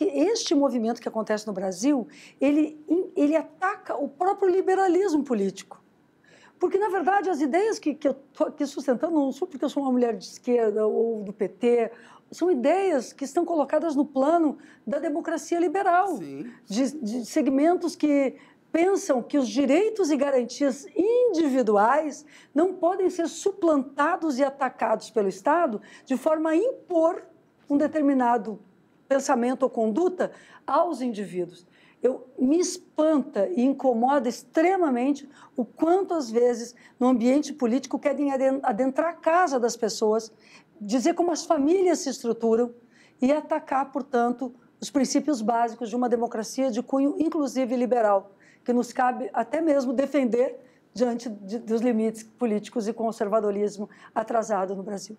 que este movimento que acontece no Brasil, ele, ele ataca o próprio liberalismo político. Porque, na verdade, as ideias que, que eu estou aqui sustentando, não sou porque eu sou uma mulher de esquerda ou do PT, são ideias que estão colocadas no plano da democracia liberal, de, de segmentos que pensam que os direitos e garantias individuais não podem ser suplantados e atacados pelo Estado de forma a impor um determinado pensamento ou conduta aos indivíduos. Eu me espanta e incomoda extremamente o quanto às vezes no ambiente político querem adentrar a casa das pessoas, dizer como as famílias se estruturam e atacar, portanto, os princípios básicos de uma democracia de cunho inclusive liberal, que nos cabe até mesmo defender diante de, dos limites políticos e conservadorismo atrasado no Brasil.